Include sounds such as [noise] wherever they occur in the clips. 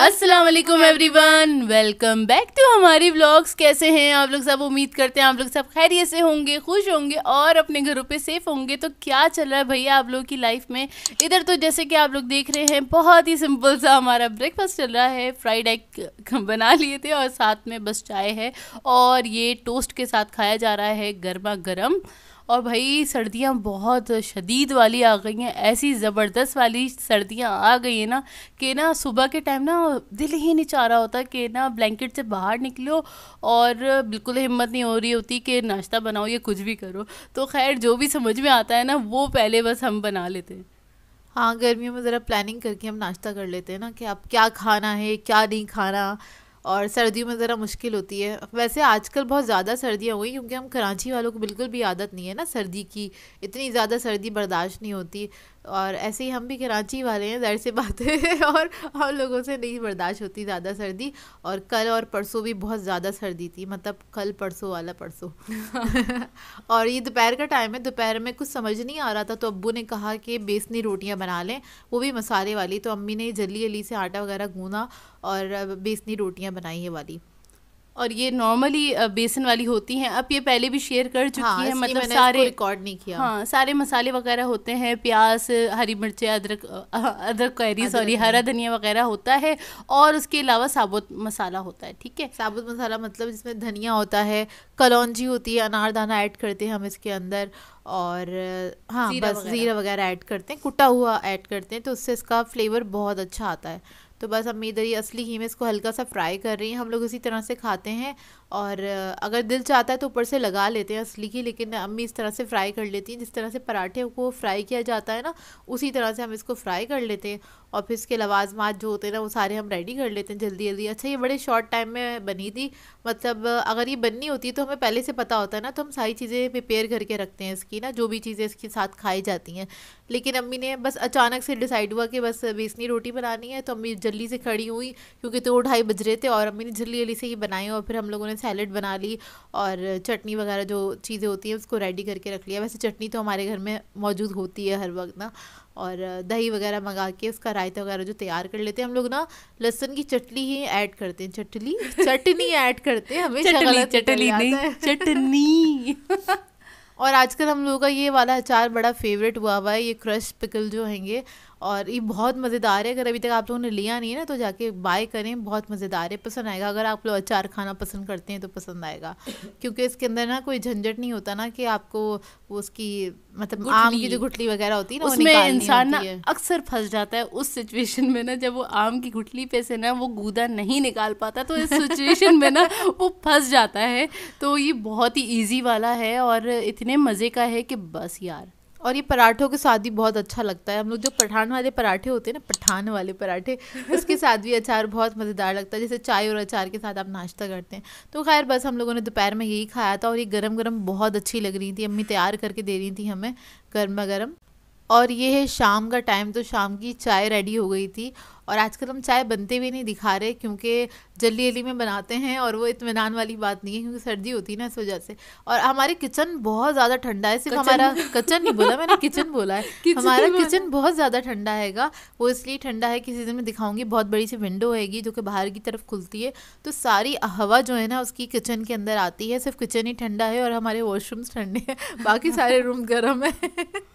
अस्सलाम वालेकुम everyone welcome back to हमारी व्लॉग्स कैसे हैं आप लोग सब उम्मीद करते हैं आप लोग सब खैरियत से होंगे खुश होंगे और अपने घरों पे सेफ होंगे तो क्या चल रहा है भैया आप लोग की लाइफ में इधर तो जैसे कि आप लोग देख रहे हैं बहुत ही सिंपल सा हमारा ब्रेकफास्ट चल रहा है फ्राइड एग [laughs] बना लिए थे और साथ में बस चाय है और ये टोस्ट के साथ खाया जा रहा है गर्मा गर्म और भाई सर्दियाँ बहुत शदीद वाली आ गई हैं ऐसी ज़बरदस्त वाली सर्दियाँ आ गई हैं ना कि ना सुबह के टाइम ना दिल ही नहीं चाह रहा होता कि ना ब्लैंकेट से बाहर निकलो और बिल्कुल हिम्मत नहीं हो रही होती कि नाश्ता बनाओ या कुछ भी करो तो खैर जो भी समझ में आता है ना वो पहले बस हम बना लेते हैं हाँ गर्मियों में ज़रा प्लानिंग करके हम नाश्ता कर लेते हैं ना कि अब क्या खाना है क्या नहीं खाना और सर्दियों में ज़रा मुश्किल होती है वैसे आजकल बहुत ज़्यादा सर्दियाँ हुई क्योंकि हम कराची वालों को बिल्कुल भी आदत नहीं है ना सर्दी की इतनी ज़्यादा सर्दी बर्दाश्त नहीं होती और ऐसे ही हम भी कराची वाले हैं जहर सी बात है [laughs] और हम लोगों से नहीं बर्दाश्त होती ज़्यादा सर्दी और कल और परसों भी बहुत ज़्यादा सर्दी थी मतलब कल परसों वाला परसों [laughs] और ये दोपहर का टाइम है दोपहर में कुछ समझ नहीं आ रहा था तो अब्बू ने कहा कि बेसनी रोटियाँ बना लें वो भी मसाले वाली तो अम्मी ने जल्दी जल्दी से आटा वगैरह गूँधा और बेसनी रोटियाँ बनाई है वाली और ये नॉर्मली बेसन वाली होती हैं अब ये पहले भी शेयर कर चुकी हाँ, है मतलब सारे रिकॉर्ड नहीं किया हाँ सारे मसाले वगैरह होते हैं प्याज हरी मिर्चें अदरक अदरक कैरी सॉरी हरा धनिया वगैरह होता है और उसके अलावा साबुत मसाला होता है ठीक है साबुत मसाला मतलब जिसमें धनिया होता है कलौजी होती है अनारदाना ऐड करते हैं हम इसके अंदर और हाँ बस ज़ीरा वगैरह ऐड करते हैं कुटा हुआ ऐड करते हैं तो उससे इसका फ्लेवर बहुत अच्छा आता है तो बस हम इधर ये असली घी में इसको हल्का सा फ्राई कर रही हैं हम लोग इसी तरह से खाते हैं और अगर दिल चाहता है तो ऊपर से लगा लेते हैं असली की लेकिन अम्मी इस तरह से फ्राई कर लेती हैं जिस तरह से पराठे को फ्राई किया जाता है ना उसी तरह से हम इसको फ्राई कर लेते हैं और फिर इसके लवाजमात जो होते हैं ना वो सारे हम रेडी कर लेते हैं जल्दी जल्दी अच्छा ये बड़े शॉर्ट टाइम में बनी थी मतलब अगर ये बननी होती तो हमें पहले से पता होता है ना तो हम सारी चीज़ें प्रिपेयर करके रखते हैं इसकी ना जो भी चीज़ें इसके साथ खाई जाती हैं लेकिन अम्मी ने बस अचानक से डिसाइड हुआ कि बस बेसनी रोटी बनानी है तो अम्मी जल्दी से खड़ी हुई क्योंकि दो तो ढाई बज रहे थे और अम्मी ने जल्दी जल्दी से ये बनाई और फिर हम लोगों ने सैलड बना ली और चटनी वगैरह जो चीज़ें होती हैं उसको रेडी करके रख लिया वैसे चटनी तो हमारे घर में मौजूद होती है हर वक्त ना और दही वगैरह मंगा के उसका रायता वगैरह जो तैयार कर लेते हैं हम लोग ना लहसुन की चटनी ही ऐड करते हैं चटनी चटनी ऐड करते हैं हमें चटनी चटनी [laughs] चटनी और आजकल हम लोगों का ये वाला अचार बड़ा फेवरेट हुआ हुआ है ये क्रश पिकल जो हैंगे और ये बहुत मज़ेदार है अगर अभी तक आप लोगों ने लिया नहीं है ना तो जाके बाय करें बहुत मज़ेदार है पसंद आएगा अगर आप लोग अचार खाना पसंद करते हैं तो पसंद आएगा क्योंकि इसके अंदर ना कोई झंझट नहीं होता ना कि आपको उसकी मतलब आम की जो गुठली वगैरह होती है ना उसमें इंसान ना अक्सर फंस जाता है उस सिचुएशन में ना जब वो आम की गुठली पे से ना वो गूदा नहीं निकाल पाता तो इस सिचुएशन में ना [laughs] वो फंस जाता है तो ये बहुत ही ईजी वाला है और इतने मज़े का है कि बस यार और ये पराठों के साथ भी बहुत अच्छा लगता है हम लोग जो पठान वाले पराठे होते हैं ना पठान वाले पराठे उसके साथ भी अचार बहुत मज़ेदार लगता है जैसे चाय और अचार के साथ आप नाश्ता करते हैं तो खैर बस हम लोगों ने दोपहर में यही खाया था और ये गर्म गरम बहुत अच्छी लग रही थी अम्मी तैयार करके दे रही थी हमें गर्मा गर्म और ये है शाम का टाइम तो शाम की चाय रेडी हो गई थी और आजकल हम चाय बनते भी नहीं दिखा रहे क्योंकि जल्दी जल्दी में बनाते हैं और वो इतमान वाली बात नहीं है क्योंकि सर्दी होती है ना इस वजह से और हमारे किचन बहुत ज़्यादा ठंडा है सिर्फ हमारा कचन नहीं बोला मैंने किचन बोला है [laughs] हमारा किचन बहुत ज़्यादा ठंडा हैगा वो इसलिए ठंडा है कि सीजन में दिखाऊंगी बहुत बड़ी सी विंडो हैगी जो कि बाहर की तरफ खुलती है तो सारी हवा जो है ना उसकी किचन के अंदर आती है सिर्फ किचन ही ठंडा है और हमारे वॉशरूम्स ठंडे हैं बाकी सारे रूम गर्म है [laughs]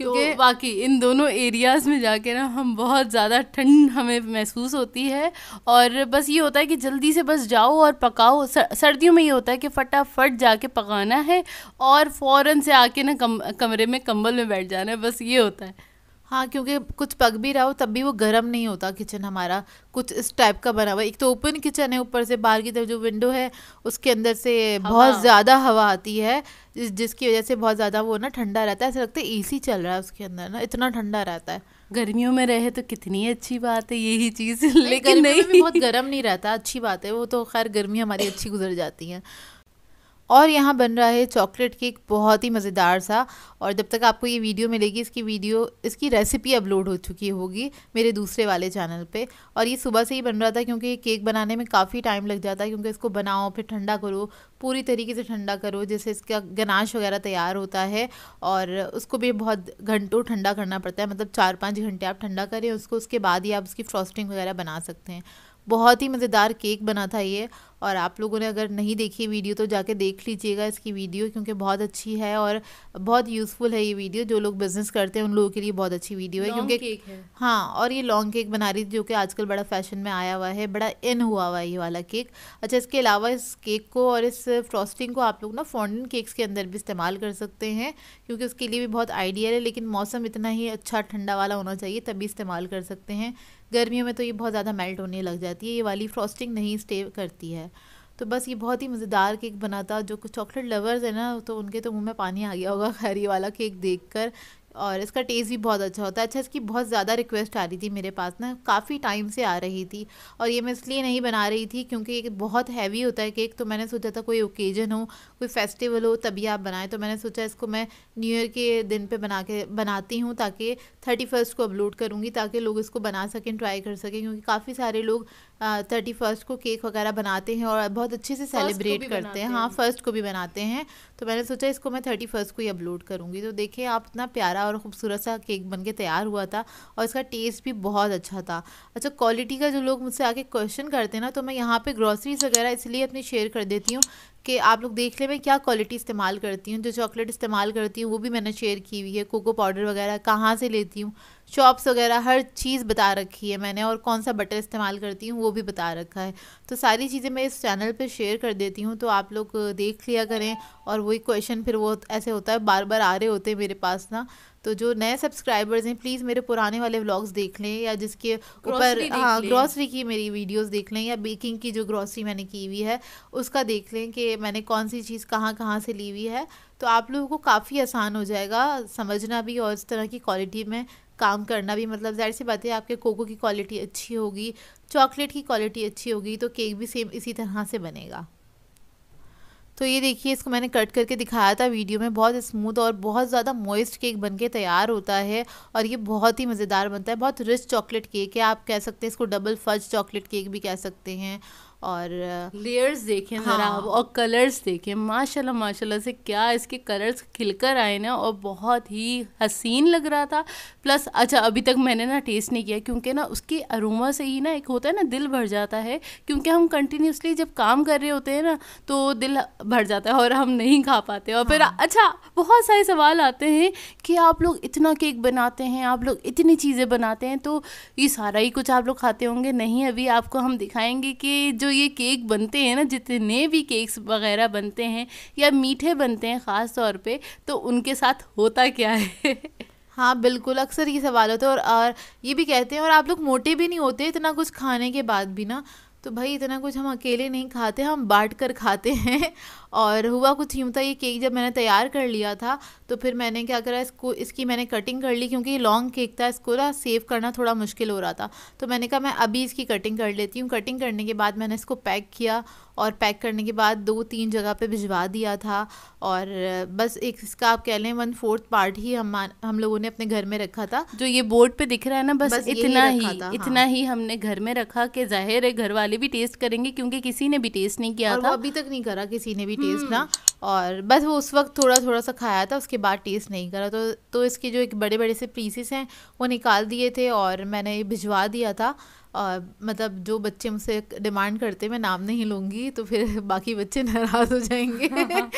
क्योंकि तो बाकी इन दोनों एरियाज़ में जाके ना हम बहुत ज़्यादा ठंड हमें महसूस होती है और बस ये होता है कि जल्दी से बस जाओ और पकाओ सर्दियों में ये होता है कि फटाफट जाके पकाना है और फ़ौर से आके ना कम कमरे में कंबल में बैठ जाना है बस ये होता है हाँ क्योंकि कुछ पक भी रहा हो तब भी वो गर्म नहीं होता किचन हमारा कुछ इस टाइप का बना हुआ एक तो ओपन किचन है ऊपर से बाहर की तरफ जो विंडो है उसके अंदर से बहुत ज़्यादा हवा आती है जिस जिसकी वजह से बहुत ज़्यादा वो ना ठंडा रहता है ऐसा लगता है एसी चल रहा है उसके अंदर ना इतना ठंडा रहता है गर्मियों में रहे तो कितनी अच्छी बात है यही चीज़ लेकिन नहीं बहुत गर्म नहीं रहता अच्छी बात है वो तो खैर गर्मी हमारी अच्छी गुजर जाती है और यहाँ बन रहा है चॉकलेट केक बहुत ही मज़ेदार सा और जब तक आपको ये वीडियो मिलेगी इसकी वीडियो इसकी रेसिपी अपलोड हो चुकी होगी मेरे दूसरे वाले चैनल पे और ये सुबह से ही बन रहा था क्योंकि ये केक बनाने में काफ़ी टाइम लग जाता है क्योंकि इसको बनाओ फिर ठंडा करो पूरी तरीके से ठंडा करो जैसे इसका गनाश वगैरह तैयार होता है और उसको भी बहुत घंटों ठंडा करना पड़ता है मतलब चार पाँच घंटे आप ठंडा करें उसको उसके बाद ही आप उसकी फ्रॉस्टिंग वगैरह बना सकते हैं बहुत ही मज़ेदार केक बना था ये और आप लोगों ने अगर नहीं देखी वीडियो तो जाके देख लीजिएगा इसकी वीडियो क्योंकि बहुत अच्छी है और बहुत यूज़फुल है ये वीडियो जो लोग बिज़नेस करते हैं उन लोगों के लिए बहुत अच्छी वीडियो है क्योंकि हाँ और ये लॉन्ग केक बना रही थी जो कि आजकल बड़ा फैशन में आया हुआ है बड़ा इन हुआ हुआ है ये वाला केक अच्छा इसके अलावा इस केक को और इस फ्रॉस्टिंग को आप लोग ना फॉन्डन केक्स के अंदर भी इस्तेमाल कर सकते हैं क्योंकि उसके लिए भी बहुत आइडियल है लेकिन मौसम इतना ही अच्छा ठंडा वाला होना चाहिए तभी इस्तेमाल कर सकते हैं गर्मियों में तो ये बहुत ज़्यादा मेल्ट होने लग जाती है ये वाली फ्रॉस्टिंग नहीं स्टे करती है तो बस ये बहुत ही मज़ेदार केक बना था जो कुछ चॉकलेट लवर्स है ना तो उनके तो मुंह में पानी आ गया होगा खैरी वाला केक देखकर और इसका टेस्ट भी बहुत अच्छा होता है अच्छा इसकी बहुत ज़्यादा रिक्वेस्ट आ रही थी मेरे पास ना काफ़ी टाइम से आ रही थी और ये मैं इसलिए नहीं बना रही थी क्योंकि एक बहुत हैवी होता है केक तो मैंने सोचा था कोई ओकेजन हो कोई फेस्टिवल हो तभी आप बनाएं तो मैंने सोचा इसको मैं न्यू ईयर के दिन पर बना के बनाती हूँ ताकि थर्टी फर्स्ट को अपलोड करूँगी ताकि लोग इसको बना सकें ट्राई कर सकें क्योंकि काफ़ी सारे लोग थर्टी फर्स्ट को केक वगैरह बनाते हैं और बहुत अच्छे से सेलिब्रेट करते हैं हाँ फर्स्ट को भी बनाते हैं तो मैंने सोचा इसको मैं थर्टी फर्स्ट को ही अपलोड करूँगी तो देखिए आप इतना प्यारा और खूबसूरत सा केक बन के तैयार हुआ था और इसका टेस्ट भी बहुत अच्छा था अच्छा क्वालिटी का जो लोग मुझसे आके क्वेश्चन करते हैं ना तो मैं यहाँ पर ग्रॉसरीज वगैरह इसलिए अपनी शेयर कर देती हूँ कि आप लोग देख ले मैं क्या क्वालिटी इस्तेमाल करती हूँ जो चॉकलेट इस्तेमाल करती हूँ वो भी मैंने शेयर की हुई है कोको पाउडर वगैरह कहाँ से लेती हूँ शॉप्स वगैरह हर चीज़ बता रखी है मैंने और कौन सा बटर इस्तेमाल करती हूँ वो भी बता रखा है तो सारी चीज़ें मैं इस चैनल पर शेयर कर देती हूँ तो आप लोग देख लिया करें और वही क्वेश्चन फिर वो ऐसे होता है बार बार आ रहे होते हैं मेरे पास ना तो जो नए सब्सक्राइबर्स हैं प्लीज़ मेरे पुराने वाले व्लॉग्स देख लें या जिसके ऊपर हाँ ग्रॉसरी की मेरी वीडियोस देख लें या बेकिंग की जो ग्रॉसरी मैंने की हुई है उसका देख लें कि मैंने कौन सी चीज़ कहाँ कहाँ से ली हुई है तो आप लोगों को काफ़ी आसान हो जाएगा समझना भी और इस तरह की क्वालिटी में काम करना भी मतलब जाहिर सी बात है आपके कोको की क्वालिटी अच्छी होगी चॉकलेट की क्वालिटी अच्छी होगी तो केक भी सेम इसी तरह से बनेगा तो ये देखिए इसको मैंने कट करके दिखाया था वीडियो में बहुत स्मूथ और बहुत ज़्यादा मॉइस्ट केक बन के तैयार होता है और ये बहुत ही मज़ेदार बनता है बहुत रिच चॉकलेट केक है आप कह सकते हैं इसको डबल फज चॉकलेट केक भी कह सकते हैं और लेयर्स देखें हाँ। जरा और कलर्स देखें माशाल्लाह माशाल्लाह से क्या इसके कलर्स खिलकर आए ना और बहुत ही हसीन लग रहा था प्लस अच्छा अभी तक मैंने ना टेस्ट नहीं किया क्योंकि ना उसके अरोमा से ही ना एक होता है ना दिल भर जाता है क्योंकि हम कंटिन्यूसली जब काम कर रहे होते हैं ना तो दिल भर जाता है और हम नहीं खा पाते और फिर हाँ। अच्छा बहुत सारे सवाल आते हैं कि आप लोग इतना केक बनाते हैं आप लोग इतनी चीज़ें बनाते हैं तो ये सारा ही कुछ आप लोग खाते होंगे नहीं अभी आपको हम दिखाएंगे कि जो ये केक बनते हैं ना जितने भी केक्स वगैरह बनते हैं या मीठे बनते हैं ख़ास तौर पे तो उनके साथ होता क्या है हाँ बिल्कुल अक्सर ये सवाल होते हैं और, और ये भी कहते हैं और आप लोग मोटे भी नहीं होते इतना कुछ खाने के बाद भी ना तो भाई इतना कुछ हम अकेले नहीं खाते हम बांट कर खाते हैं और हुआ कुछ यूँ था ये केक जब मैंने तैयार कर लिया था तो फिर मैंने क्या करा इसको इसकी मैंने कटिंग कर ली क्योंकि ये लॉन्ग केक था इसको ना सेव करना थोड़ा मुश्किल हो रहा था तो मैंने कहा मैं अभी इसकी कटिंग कर लेती हूँ कटिंग करने के बाद मैंने इसको पैक किया और पैक करने के बाद दो तीन जगह पे भिजवा दिया था और बस एक इसका आप कह लें वन फोर्थ पार्ट ही हम हम लोगों ने अपने घर में रखा था जो ये बोर्ड पे दिख रहा है ना बस, बस इतना ही, ही हाँ। इतना ही हमने घर में रखा कि जाहिर है घर वाले भी टेस्ट करेंगे क्योंकि किसी ने भी टेस्ट नहीं किया था अभी तक नहीं करा किसी ने भी टेस्ट ना हम्म। और बस वो उस वक्त थोड़ा थोड़ा सा खाया था उसके बाद टेस्ट नहीं करा तो तो इसके जो एक बड़े बड़े से पीसीस हैं वो निकाल दिए थे और मैंने भिजवा दिया था और मतलब जो बच्चे मुझसे डिमांड करते मैं नाम नहीं लूँगी तो फिर [laughs] बाकी बच्चे नाराज़ हो जाएंगे हाँ, हाँ।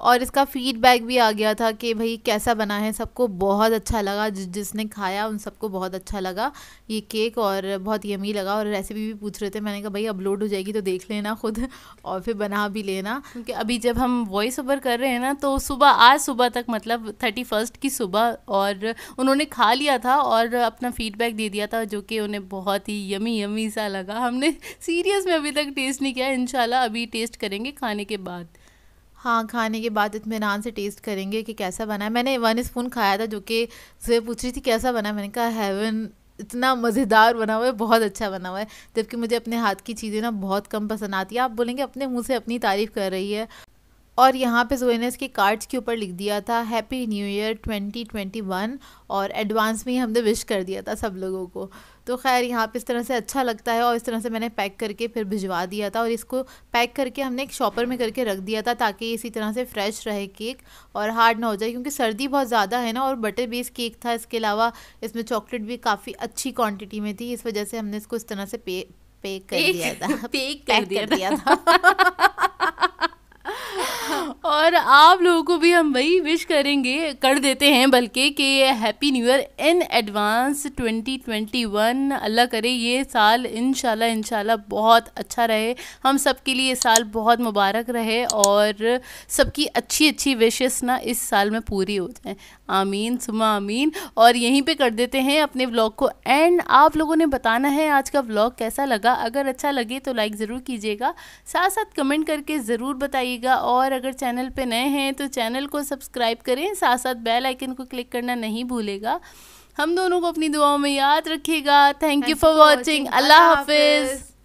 और इसका फीडबैक भी आ गया था कि भाई कैसा बना है सबको बहुत अच्छा लगा जि जिसने खाया उन सबको बहुत अच्छा लगा ये केक और बहुत यमी लगा और रेसिपी भी पूछ रहे थे मैंने कहा भाई अपलोड हो जाएगी तो देख लेना खुद [laughs] और फिर बना भी लेना क्योंकि अभी जब हम वॉइस ओवर कर रहे हैं ना तो सुबह आज सुबह तक मतलब थर्टी फर्स्ट की सुबह और उन्होंने खा लिया था और अपना फीडबैक दे दिया था जो कि उन्हें बहुत ही यमी यमी सा लगा हमने सीरियस [laughs] में अभी तक टेस्ट नहीं किया इन अभी टेस्ट करेंगे खाने के बाद हाँ खाने के बाद इतमान से टेस्ट करेंगे कि कैसा बना है मैंने वन स्पून खाया था जो कि सुबह पूछ रही थी कैसा बना मैंने कहा हेवन इतना मज़ेदार बना हुआ है बहुत अच्छा बना हुआ है जबकि मुझे अपने हाथ की चीज़ें ना बहुत कम पसंद आती है आप बोलेंगे अपने मुँह से अपनी तारीफ़ कर रही है और यहाँ पे जो ने इसके कार्ड्स के ऊपर लिख दिया था हैप्पी न्यू ईयर 2021 और एडवांस में ही हमने विश कर दिया था सब लोगों को तो खैर यहाँ पे इस तरह से अच्छा लगता है और इस तरह से मैंने पैक करके फिर भिजवा दिया था और इसको पैक करके हमने एक शॉपर में करके रख दिया था ताकि इसी तरह से फ्रेश रहे केक और हार्ड ना हो जाए क्योंकि सर्दी बहुत ज़्यादा है ना और बटर बेस केक था इसके अलावा इसमें चॉकलेट भी काफ़ी अच्छी क्वान्टिटी में थी इस वजह से हमने इसको इस तरह से पे पेक कर दिया था [laughs] पैक कर दिया था और आप लोगों को भी हम वही विश करेंगे कर देते हैं बल्कि कि happy new year in advance 2021 Allah करे ये साल इन इनशाला बहुत अच्छा रहे हम सब के लिए ये साल बहुत मुबारक रहे और सबकी अच्छी अच्छी विशेस ना इस साल में पूरी हो जाए आमीन सुमा आमीन और यहीं पे कर देते हैं अपने व्लॉग को एंड आप लोगों ने बताना है आज का व्लॉग कैसा लगा अगर अच्छा लगे तो लाइक ज़रूर कीजिएगा साथ साथ कमेंट करके ज़रूर बताइएगा और अगर चैनल पे नए हैं तो चैनल को सब्सक्राइब करें साथ साथ बेल आइकन को क्लिक करना नहीं भूलेगा हम दोनों को अपनी दुआओं में याद रखिएगा thank you for watching Allah हाफिज़